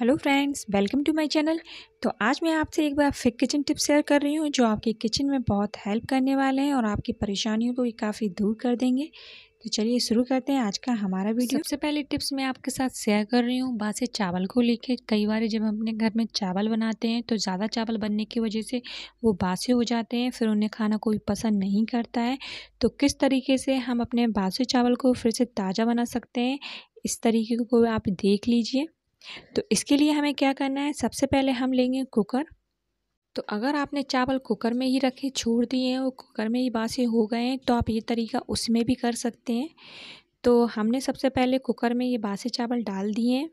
hello friends welcome to my channel तो आज मैं आपसे एक बार फिर किचन टिप्स शेयर कर रही हूँ जो आपके किचन में बहुत हेल्प करने वाले हैं और आपकी परेशानियों को भी काफ़ी दूर कर देंगे तो चलिए शुरू करते हैं आज का हमारा वीडियो सबसे पहले टिप्स मैं आपके साथ शेयर कर रही हूँ बात से चावल को लेके कई बार जब हम अपने घर में चावल बनाते हैं तो ज़्यादा चावल बनने की वजह से वो बासे हो जाते हैं फिर उन्हें खाना कोई पसंद नहीं करता है तो किस तरीके से हम अपने बासे चावल को फिर से ताज़ा बना सकते हैं इस तरीके को आप देख लीजिए तो इसके लिए हमें क्या करना है सबसे पहले हम लेंगे कुकर तो अगर आपने चावल कुकर में ही रखे छोड़ दिए हैं और कुकर में ही बासी हो गए हैं तो आप ये तरीका उसमें भी कर सकते हैं तो हमने सबसे पहले कुकर में ये बासी चावल डाल दिए हैं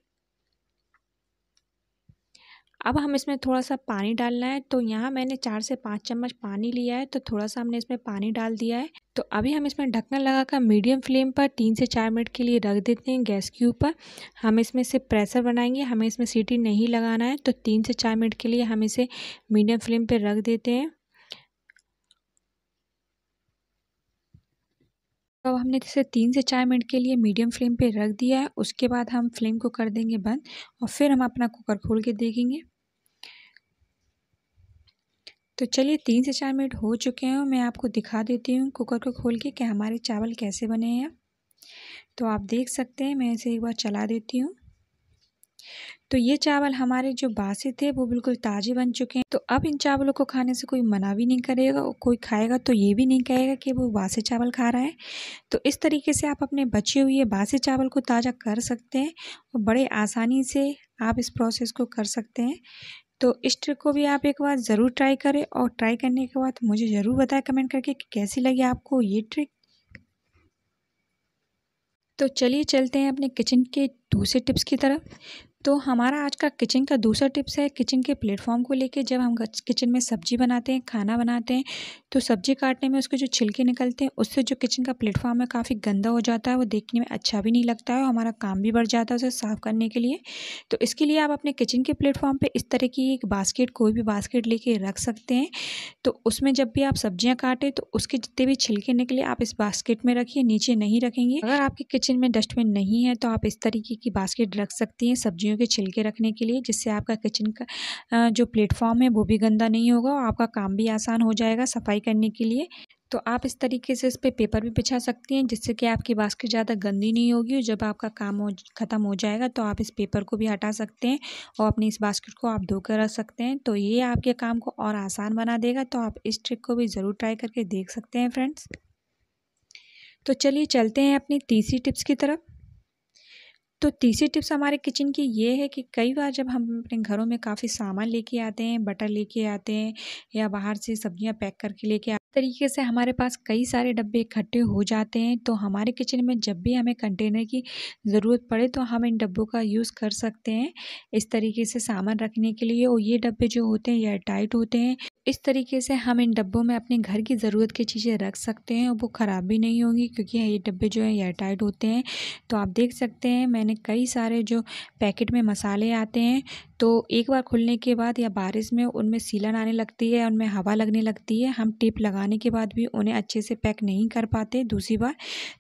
अब हम इसमें थोड़ा सा पानी डालना है तो यहाँ मैंने चार से पाँच चम्मच पानी लिया है तो थोड़ा सा हमने इसमें पानी डाल दिया है तो अभी हम इसमें ढक्कन लगाकर मीडियम फ्लेम पर तीन से चार मिनट के लिए रख देते हैं गैस के ऊपर हम इसमें से प्रेशर बनाएंगे हमें इसमें सीटी नहीं लगाना है तो तीन से चार मिनट के लिए हम इसे मीडियम फ्लेम पर रख देते हैं तो हमने जैसे तीन से चार मिनट के लिए मीडियम फ्लेम पे रख दिया है उसके बाद हम फ्लेम को कर देंगे बंद और फिर हम अपना कुकर खोल के देखेंगे तो चलिए तीन से चार मिनट हो चुके हैं मैं आपको दिखा देती हूँ कुकर को खोल के कि हमारे चावल कैसे बने हैं तो आप देख सकते हैं मैं इसे एक बार चला देती हूँ तो ये चावल हमारे जो बासी थे वो बिल्कुल ताज़े बन चुके हैं तो अब इन चावलों को खाने से कोई मना भी नहीं करेगा और कोई खाएगा तो ये भी नहीं कहेगा कि वो बासी चावल खा रहा है तो इस तरीके से आप अपने बचे हुए बासी चावल को ताज़ा कर सकते हैं और बड़े आसानी से आप इस प्रोसेस को कर सकते हैं तो इस ट्रिक को भी आप एक बार ज़रूर ट्राई करें और ट्राई करने के बाद मुझे ज़रूर बताएं कमेंट करके कि कैसी लगी आपको ये ट्रिक तो चलिए चलते हैं अपने किचन के दूसरे टिप्स की तरफ तो हमारा आज का किचन का दूसरा टिप्स है किचन के प्लेटफॉर्म को लेके जब हम किचन में सब्जी बनाते हैं खाना बनाते हैं तो सब्जी काटने में उसके जो छिलके निकलते हैं उससे जो किचन का प्लेटफॉर्म है काफ़ी गंदा हो जाता है वो देखने में अच्छा भी नहीं लगता है और हमारा काम भी बढ़ जाता है उसे साफ़ करने के लिए तो इसके लिए आप अपने किचन के प्लेटफॉर्म पर इस तरह की एक बास्केट कोई भी बास्केट ले रख सकते हैं तो उसमें जब भी आप सब्जियाँ काटें तो उसके जितने भी छिलके निकले आप इस बास्केट में रखिए नीचे नहीं रखेंगे अगर आपके किचन में डस्टबिन नहीं है तो आप इस तरीके की बास्केट रख सकती हैं सब्जियों सब्जियों के छिलके रखने के लिए जिससे आपका किचन का जो प्लेटफॉर्म है वो भी गंदा नहीं होगा और आपका काम भी आसान हो जाएगा सफाई करने के लिए तो आप इस तरीके से इस पर पे पेपर भी बिछा सकती हैं जिससे कि आपकी बास्केट ज़्यादा गंदी नहीं होगी और जब आपका काम हो ख़त्म हो जाएगा तो आप इस पेपर को भी हटा सकते हैं और अपनी इस बास्केट को आप धोकर रख सकते हैं तो ये आपके काम को और आसान बना देगा तो आप इस ट्रिक को भी ज़रूर ट्राई करके देख सकते हैं फ्रेंड्स तो चलिए चलते हैं अपनी तीसरी टिप्स की तरफ तो तीसरी टिप्स हमारे किचन की ये है कि कई बार जब हम अपने घरों में काफ़ी सामान लेके आते हैं बटर लेके आते हैं या बाहर से सब्जियां पैक करके लेके आते तरीके से हमारे पास कई सारे डब्बे इकट्ठे हो जाते हैं तो हमारे किचन में जब भी हमें कंटेनर की ज़रूरत पड़े तो हम इन डब्बों का यूज़ कर सकते हैं इस तरीके से सामान रखने के लिए और ये डब्बे जो होते हैं एयर टाइट होते हैं इस तरीके से हम इन डब्बों में अपने घर की ज़रूरत की चीज़ें रख सकते हैं और वो ख़राब भी नहीं होंगी क्योंकि ये डब्बे जो हैं एयर टाइट होते हैं तो आप देख सकते हैं मैंने मैंने कई सारे जो पैकेट में मसाले आते हैं तो एक बार खुलने के बाद या बारिश में उनमें सीलन आने लगती है उनमें हवा लगने लगती है हम टेप लगाने के बाद भी उन्हें अच्छे से पैक नहीं कर पाते दूसरी बार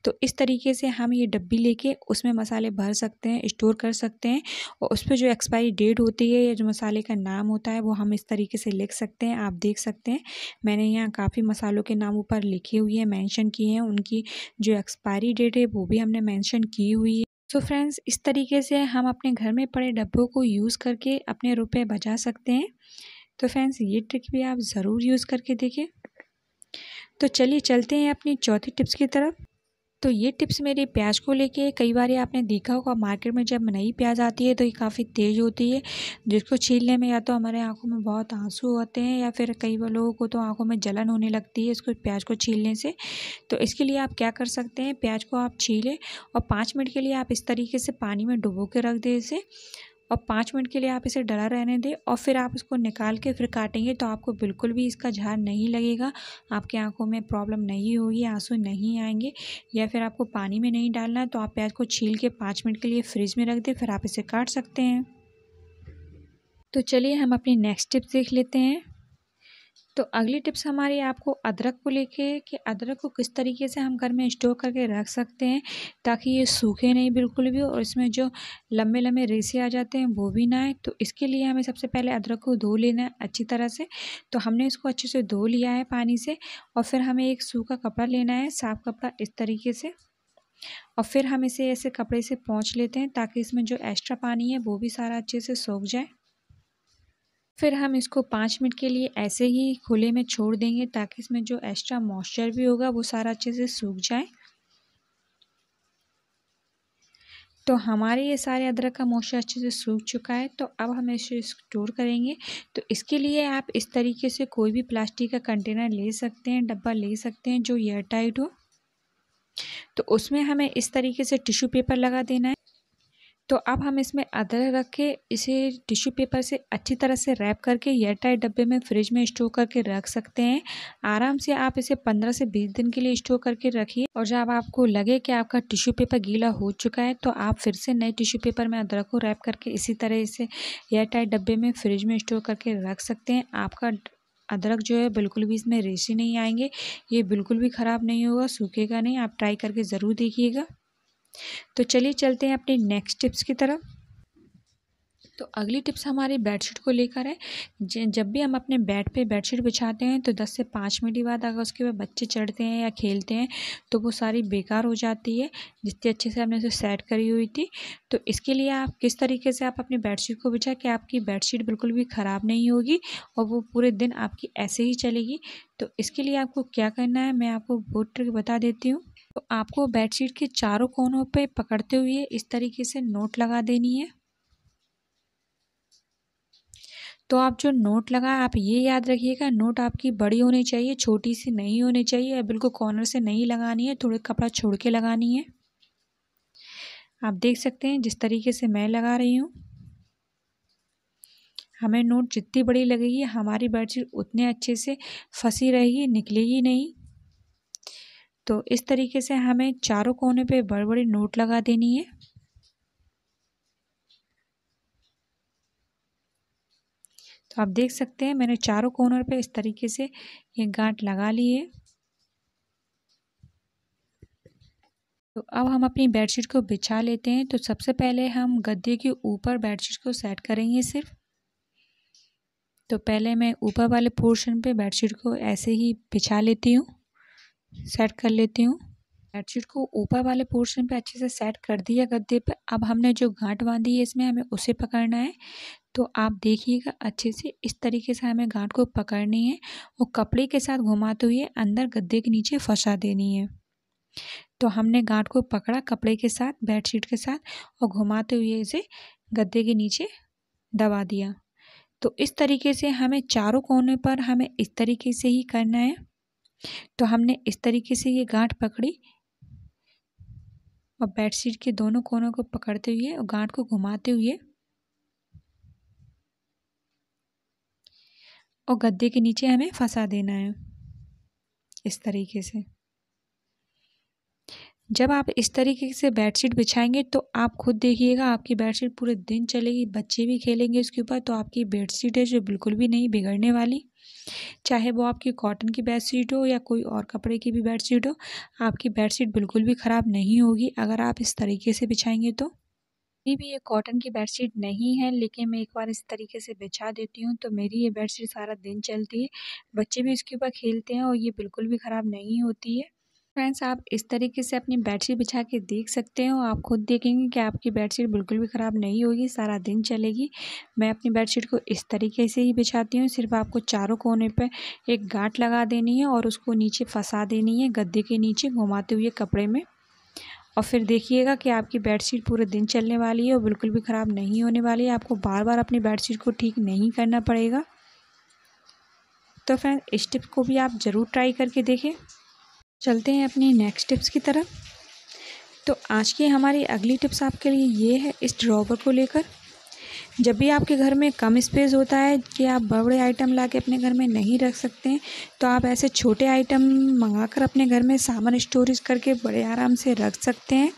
तो इस तरीके से हम ये डब्बी लेके उसमें मसाले भर सकते हैं स्टोर कर सकते हैं और उस पर जो एक्सपायरी डेट होती है या जो मसाले का नाम होता है वो हम इस तरीके से लिख सकते हैं आप देख सकते हैं मैंने यहाँ काफ़ी मसालों के नाम ऊपर लिखे हुए हैं मैंशन किए हैं उनकी जो एक्सपायरी डेट है वो भी हमने मैंशन की हुई है सो so फ्रेंड्स इस तरीके से हम अपने घर में पड़े डब्बों को यूज़ करके अपने रुपए बचा सकते हैं तो फ्रेंड्स ये ट्रिक भी आप ज़रूर यूज़ करके देखें तो चलिए चलते हैं अपनी चौथी टिप्स की तरफ तो ये टिप्स मेरी प्याज को लेके कई बार आपने देखा होगा मार्केट में जब नई प्याज आती है तो ये काफ़ी तेज़ होती है जिसको छीलने में या तो हमारे आँखों में बहुत आंसू होते हैं या फिर कई बार लोगों को तो आँखों में जलन होने लगती है इसको प्याज को छीलने से तो इसके लिए आप क्या कर सकते हैं प्याज को आप छीलें और पाँच मिनट के लिए आप इस तरीके से पानी में डुबो के रख दें इसे और पाँच मिनट के लिए आप इसे डरा रहने दें और फिर आप इसको निकाल के फिर काटेंगे तो आपको बिल्कुल भी इसका झार नहीं लगेगा आपकी आंखों में प्रॉब्लम नहीं होगी आंसू नहीं आएंगे या फिर आपको पानी में नहीं डालना है तो आप प्याज को छील के पाँच मिनट के लिए फ्रिज में रख दें फिर आप इसे काट सकते हैं तो चलिए हम अपनी नेक्स्ट टिप्स देख लेते हैं तो अगली टिप्स हमारी आपको अदरक को लेके कि अदरक को किस तरीके से हम घर में स्टोर करके रख सकते हैं ताकि ये सूखे नहीं बिल्कुल भी और इसमें जो लंबे लंबे रेसे आ जाते हैं वो भी ना आए तो इसके लिए हमें सबसे पहले अदरक को धो लेना है अच्छी तरह से तो हमने इसको अच्छे से धो लिया है पानी से और फिर हमें एक सूखा कपड़ा लेना है साफ़ कपड़ा इस तरीके से और फिर हम इसे ऐसे कपड़े से पहुँच लेते हैं ताकि इसमें जो एक्स्ट्रा पानी है वो भी सारा अच्छे से सूख जाए फिर हम इसको पाँच मिनट के लिए ऐसे ही खुले में छोड़ देंगे ताकि इसमें जो एक्स्ट्रा मॉइस्चर भी होगा वो सारा अच्छे से सूख जाए तो हमारे ये सारे अदरक का मॉइस्चर अच्छे से सूख चुका है तो अब हम इसे स्टोर करेंगे तो इसके लिए आप इस तरीके से कोई भी प्लास्टिक का कंटेनर ले सकते हैं डब्बा ले सकते हैं जो एयर टाइट हो तो उसमें हमें इस तरीके से टिश्यू पेपर लगा देना है तो अब हम इसमें अदरक रख के इसे टिश्यू पेपर से अच्छी तरह से रैप करके एयरटाइट डब्बे में फ्रिज में स्टोर करके रख सकते हैं आराम से आप इसे 15 से 20 दिन के लिए स्टोर करके रखिए और जब आपको लगे कि आपका टिश्यू पेपर गीला हो चुका है तो आप फिर से नए टिश्यू पेपर में अदरक को रैप करके इसी तरह इसे एयरटाइट डब्बे में फ्रिज में स्टोर करके रख सकते हैं आपका अदरक जो है बिल्कुल भी इसमें रेसी नहीं आएंगे ये बिल्कुल भी ख़राब नहीं होगा सूखेगा नहीं आप ट्राई करके ज़रूर देखिएगा तो चलिए चलते हैं अपने नेक्स्ट टिप्स की तरफ तो अगली टिप्स हमारी बेडशीट को लेकर है जब भी हम अपने बेड पे बेडशीट बिछाते हैं तो 10 से 5 मिनट बाद अगर उसके बाद बच्चे चढ़ते हैं या खेलते हैं तो वो सारी बेकार हो जाती है जितनी अच्छे से हमने उसे सेट करी हुई थी तो इसके लिए आप किस तरीके से आप अपनी बेडशीट को बिछा कि आपकी बेडशीट बिल्कुल भी ख़राब नहीं होगी और वो पूरे दिन आपकी ऐसे ही चलेगी तो इसके लिए आपको क्या करना है मैं आपको वो ट्रिक बता देती हूँ तो आपको बेडशीट के चारों कोनों पे पकड़ते हुए इस तरीके से नोट लगा देनी है तो आप जो नोट लगाए आप ये याद रखिएगा नोट आपकी बड़ी होनी चाहिए छोटी सी नहीं होनी चाहिए बिल्कुल कॉर्नर से नहीं लगानी है थोड़े कपड़ा छोड़ के लगानी है आप देख सकते हैं जिस तरीके से मैं लगा रही हूँ हमें नोट जितनी बड़ी लगेगी हमारी बेडशीट उतने अच्छे से फंसी रहेगी निकलेगी नहीं तो इस तरीके से हमें चारों कोने पे बड़े बड़े नोट लगा देनी है तो आप देख सकते हैं मैंने चारों कोनर पे इस तरीके से ये गांठ लगा ली है तो अब हम अपनी बेडशीट को बिछा लेते हैं तो सबसे पहले हम गद्दे के ऊपर बेडशीट को सेट करेंगे सिर्फ तो पहले मैं ऊपर वाले पोर्शन पे बेडशीट को ऐसे ही बिछा लेती हूँ सेट कर लेती हूँ बेडशीट को ऊपर वाले पोर्शन पे अच्छे से सेट कर दिया गद्दे पे अब हमने जो गांठ बांधी है इसमें हमें उसे पकड़ना है तो आप देखिएगा अच्छे से इस तरीके से हमें गांठ को पकड़नी है वो कपड़े के साथ घुमाते हुए अंदर गद्दे के नीचे फंसा देनी है तो हमने गांठ को पकड़ा कपड़े के साथ बेडशीट के साथ और घुमाते हुए इसे गद्दे के नीचे दबा दिया तो इस तरीके से हमें चारों कोने पर हमें इस तरीके से ही करना है तो हमने इस तरीके से ये गांठ पकड़ी और बेडशीट के दोनों कोनों को पकड़ते हुए और गांठ को घुमाते हुए और गद्दे के नीचे हमें फंसा देना है इस तरीके से जब आप इस तरीके से बेडशीट बिछाएंगे तो आप खुद देखिएगा आपकी बेडशीट पूरे दिन चलेगी बच्चे भी खेलेंगे उसके ऊपर तो आपकी बेडशीट है जो बिल्कुल भी नहीं बिगड़ने वाली चाहे वो आपकी कॉटन की बेडशीट हो या कोई और कपड़े की भी बेडशीट हो आपकी बेडशीट बिल्कुल भी ख़राब नहीं होगी अगर आप इस तरीके से बिछाएंगे तो अभी भी ये कॉटन की बेडशीट नहीं है लेकिन मैं एक बार इस तरीके से बिछा देती हूँ तो मेरी ये बेडशीट सारा दिन चलती है बच्चे भी इसके ऊपर खेलते हैं और ये बिल्कुल भी ख़राब नहीं होती है फ्रेंड्स आप इस तरीके से अपनी बेडशीट बिछा के देख सकते हो आप खुद देखेंगे कि आपकी बेडशीट बिल्कुल भी ख़राब नहीं होगी सारा दिन चलेगी मैं अपनी बेडशीट को इस तरीके से ही बिछाती हूँ सिर्फ आपको चारों कोने पर एक गांठ लगा देनी है और उसको नीचे फंसा देनी है गद्दे के नीचे घुमाते हुए कपड़े में और फिर देखिएगा कि आपकी बेडशीट पूरे दिन चलने वाली है और बिल्कुल भी ख़राब नहीं होने वाली है आपको बार बार अपनी बेडशीट को ठीक नहीं करना पड़ेगा तो फ्रेंड्स इस टिप को भी आप ज़रूर ट्राई करके देखें चलते हैं अपनी नेक्स्ट टिप्स की तरफ तो आज की हमारी अगली टिप्स आपके लिए ये है इस ड्रॉवर को लेकर जब भी आपके घर में कम स्पेस होता है कि आप बड़े आइटम ला के अपने घर में नहीं रख सकते हैं तो आप ऐसे छोटे आइटम मंगाकर अपने घर में सामान स्टोरेज करके बड़े आराम से रख सकते हैं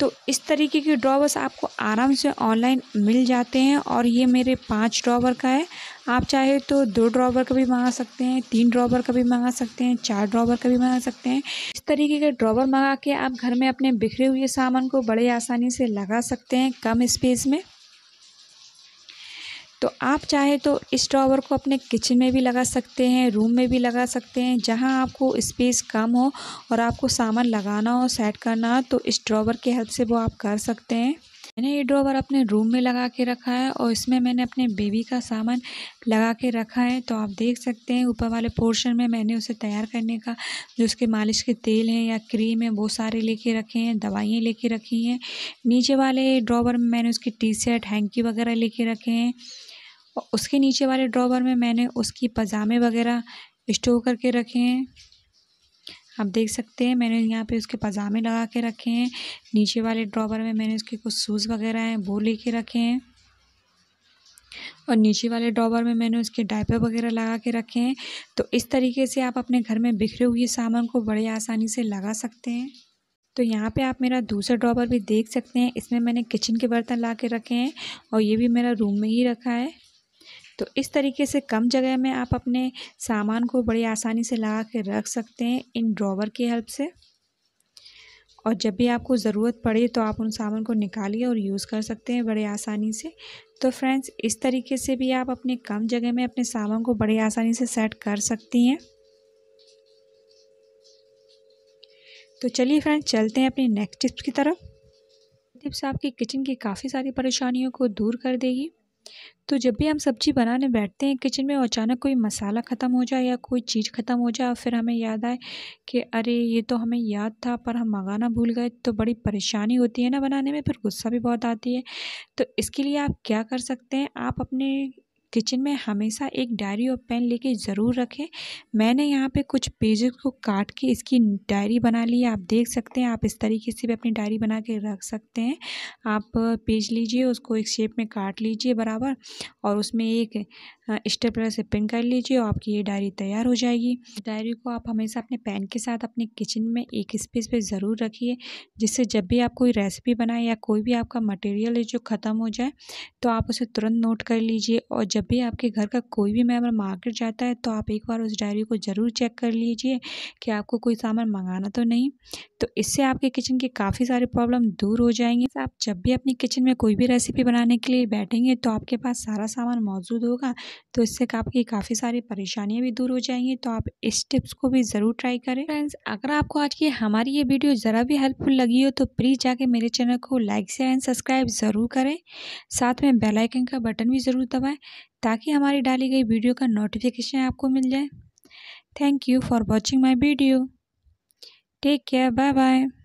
तो इस तरीके के ड्रॉवर्स आपको आराम से ऑनलाइन मिल जाते हैं और ये मेरे पांच ड्रॉवर का है आप चाहे तो दो ड्रॉबर का भी मंगा सकते हैं तीन ड्रॉबर का भी मंगा सकते हैं चार ड्रॉबर का भी मंगा सकते हैं इस तरीके के ड्रॉबर मंगा के आप घर में अपने बिखरे हुए सामान को बड़े आसानी से लगा सकते हैं कम स्पेस में तो आप चाहे तो इस ड्रॉवर को अपने किचन में भी लगा सकते हैं रूम में भी लगा सकते हैं जहां आपको स्पेस कम हो और आपको सामान लगाना हो सेट करना हो तो इस ड्रॉवर के हेल्प से वो आप कर सकते हैं मैंने ये ड्रॉवर अपने रूम में लगा के रखा है और इसमें मैंने अपने बेबी का सामान लगा के रखा है तो आप देख सकते हैं ऊपर वाले पोर्शन में मैंने उसे तैयार करने का जो उसके मालिश के तेल हैं या क्रीम है वो सारे लेके रखे हैं दवाइयाँ लेके रखी हैं नीचे वाले ड्रॉवर में मैंने उसकी टी शर्ट हैंकी वगैरह लेके रखे हैं उसके नीचे वाले ड्रॉवर में मैंने उसकी पजामे वगैरह स्टोर करके रखे हैं आप देख सकते हैं मैंने यहाँ पे उसके पजामे लगा के रखे हैं नीचे वाले ड्रॉवर में मैंने उसके कुछ शूज़ वगैरह हैं वो लेके रखे हैं और नीचे वाले ड्रॉवर में मैंने उसके डायपर वगैरह लगा के रखे हैं तो इस तरीके से आप अपने घर में बिखरे हुए सामान को बड़े आसानी से लगा सकते हैं तो यहाँ पे आप मेरा दूसरा ड्रॉवर भी देख सकते हैं इसमें मैंने किचन के बर्तन ला के रखे हैं और ये भी मेरा रूम में ही रखा है तो इस तरीके से कम जगह में आप अपने सामान को बड़ी आसानी से लगा के रख सकते हैं इन ड्रॉवर की हेल्प से और जब भी आपको ज़रूरत पड़े तो आप उन सामान को निकालिए और यूज़ कर सकते हैं बड़े आसानी से तो फ्रेंड्स इस तरीके से भी आप अपने कम जगह में अपने सामान को बड़े आसानी से सेट कर सकती हैं तो चलिए फ्रेंड्स चलते हैं अपनी नेक्स्ट टिप्स की तरफ टिप्स आपकी किचन की काफ़ी सारी परेशानियों को दूर कर देगी तो जब भी हम सब्ज़ी बनाने बैठते हैं किचन में अचानक कोई मसाला ख़त्म हो जाए या कोई चीज़ ख़त्म हो जाए और फिर हमें याद आए कि अरे ये तो हमें याद था पर हम मंगाना भूल गए तो बड़ी परेशानी होती है ना बनाने में फिर गुस्सा भी बहुत आती है तो इसके लिए आप क्या कर सकते हैं आप अपने किचन में हमेशा एक डायरी और पेन लेके ज़रूर रखें मैंने यहाँ पे कुछ पेजेस को काट के इसकी डायरी बना ली है आप देख सकते हैं आप इस तरीके से भी अपनी डायरी बना के रख सकते हैं आप पेज लीजिए उसको एक शेप में काट लीजिए बराबर और उसमें एक स्टेपलर से पिन कर लीजिए और आपकी ये डायरी तैयार हो जाएगी डायरी को आप हमेशा अपने पेन के साथ अपने किचन में एक स्पेस पे ज़रूर रखिए जिससे जब भी आप कोई रेसिपी बनाएं या कोई भी आपका मटेरियल है जो ख़त्म हो जाए तो आप उसे तुरंत नोट कर लीजिए और जब भी आपके घर का कोई भी मेम्बर मार्केट जाता है तो आप एक बार उस डायरी को ज़रूर चेक कर लीजिए कि आपको कोई सामान मंगाना तो नहीं तो इससे आपके किचन की काफ़ी सारी प्रॉब्लम दूर हो जाएंगी आप जब भी अपनी किचन में कोई भी रेसिपी बनाने के लिए बैठेंगे तो आपके पास सारा सामान मौजूद होगा तो इससे आपकी काफ़ी सारी परेशानियाँ भी दूर हो जाएंगी तो आप इस टिप्स को भी ज़रूर ट्राई करें फ्रेंड्स अगर आपको आज की हमारी ये वीडियो ज़रा भी हेल्पफुल लगी हो तो प्लीज़ जाके मेरे चैनल को लाइक शेयर एंड सब्सक्राइब ज़रूर करें साथ में बेल आइकन का बटन भी ज़रूर दबाएँ ताकि हमारी डाली गई वीडियो का नोटिफिकेशन आपको मिल जाए thank you for watching my video take care bye bye